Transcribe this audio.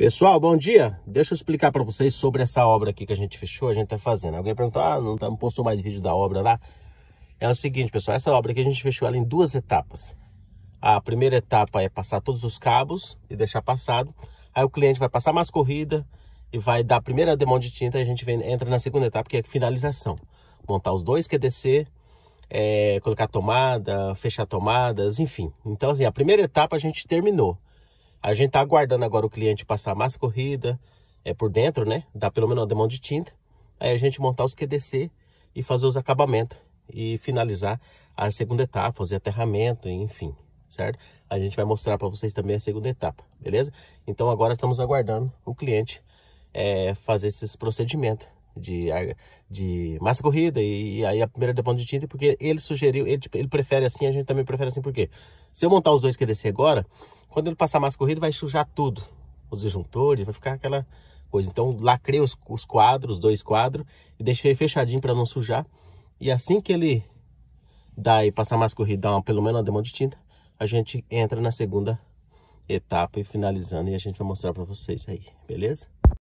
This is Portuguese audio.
Pessoal, bom dia. Deixa eu explicar para vocês sobre essa obra aqui que a gente fechou, a gente tá fazendo. Alguém perguntou, ah, não, tá, não postou mais vídeo da obra lá? É o seguinte, pessoal, essa obra aqui a gente fechou ela em duas etapas. A primeira etapa é passar todos os cabos e deixar passado. Aí o cliente vai passar mais corrida e vai dar a primeira demão de tinta e a gente vem, entra na segunda etapa, que é finalização. Montar os dois QDC, é, eh, colocar tomada, fechar tomadas, enfim. Então, assim, a primeira etapa a gente terminou. A gente está aguardando agora o cliente passar a massa corrida é, por dentro, né? Dá pelo menos uma demão de tinta. Aí a gente montar os QDC e fazer os acabamentos. E finalizar a segunda etapa, fazer aterramento, enfim, certo? A gente vai mostrar para vocês também a segunda etapa, beleza? Então agora estamos aguardando o cliente é, fazer esses procedimentos de, de massa corrida e, e aí a primeira demanda de tinta porque ele sugeriu, ele, tipo, ele prefere assim, a gente também prefere assim, porque se eu montar os dois QDC agora, quando ele passar massa corrida vai sujar tudo, os disjuntores, vai ficar aquela coisa. Então lacrei os, os quadros, os dois quadros, e deixei fechadinho para não sujar. E assim que ele dá e passar massa corrida, dá uma, pelo menos uma demanda de tinta, a gente entra na segunda etapa e finalizando e a gente vai mostrar para vocês aí, beleza?